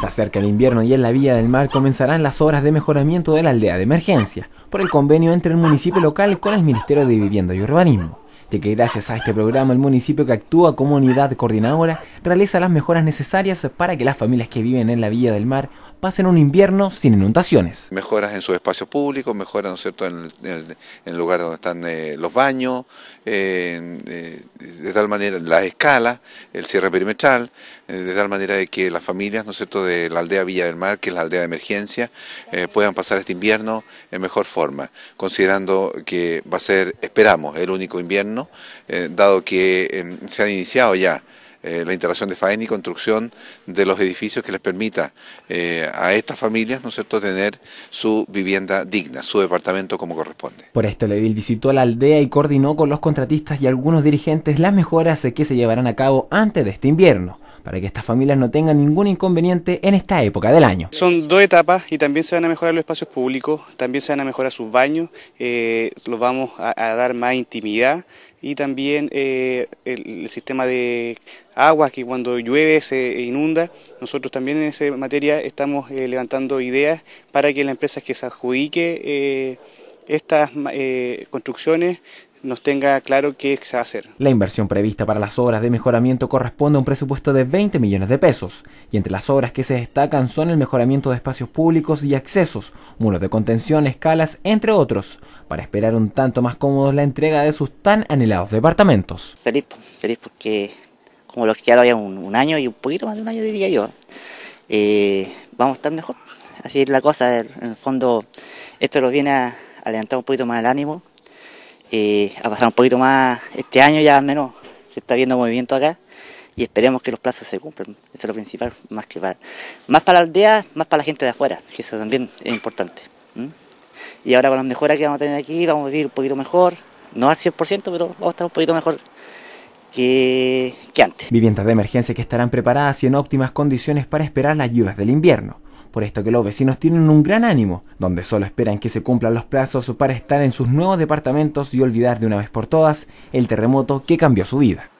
Se acerca el invierno y en la vía del Mar comenzarán las obras de mejoramiento de la aldea de emergencia, por el convenio entre el municipio local con el Ministerio de Vivienda y Urbanismo. Este, que gracias a este programa el municipio que actúa como unidad coordinadora realiza las mejoras necesarias para que las familias que viven en la Villa del Mar pasen un invierno sin inundaciones. Mejoras en su espacio público, mejoras ¿no cierto? En, el, lugar donde están eh, los baños, eh, de tal manera la escala el cierre perimetral, eh, de tal manera de que las familias ¿no es cierto? de la aldea Villa del Mar, que es la aldea de emergencia, puedan pasar este invierno en mejor forma, considerando que va a ser, esperamos, el único invierno eh, dado que em, se ha iniciado ya eh, la instalación de faena y construcción de los edificios que les permita eh, a estas familias, ¿no cierto?, tener su vivienda digna, su departamento como corresponde. Por esto, el edil visitó la aldea y coordinó con los contratistas y algunos dirigentes las mejoras que se llevarán a cabo antes de este invierno para que estas familias no tengan ningún inconveniente en esta época del año. Son dos etapas y también se van a mejorar los espacios públicos, también se van a mejorar sus baños, eh, los vamos a, dar más intimidad y también eh, el, sistema de aguas que cuando llueve se inunda. Nosotros también en esa materia estamos eh, levantando ideas para que las empresas que se adjudique estas construcciones nos tenga claro qué se va a hacer. La inversión prevista para las obras de mejoramiento corresponde a un presupuesto de 20 millones de pesos, y entre las obras que se destacan son el mejoramiento de espacios públicos y accesos, muros de contención, escalas, entre otros, para esperar un tanto más cómodos la entrega de sus tan anhelados departamentos. Feliz, feliz porque como los que ya había un, año y un poquito más de un año diría yo, eh, vamos a estar mejor. Así es la cosa, en el fondo esto nos viene a levantar un poquito más el ánimo eh, ha un poquito más este año, ya al menos se está viendo movimiento acá y esperemos que los plazos se cumplan. Eso es lo principal, más que para, más para la aldea, más para la gente de afuera, que eso también es importante. Y ahora con las mejoras que vamos a tener aquí, vamos a vivir un poquito mejor, no al 100%, pero vamos a estar un poquito mejor que, que antes. Viviendas de emergencia que estarán preparadas y en óptimas condiciones para esperar las lluvias del invierno por esto que los vecinos tienen un gran ánimo, donde solo esperan que se cumplan los plazos para estar en sus nuevos departamentos y olvidar de una vez por todas el terremoto que cambió su vida.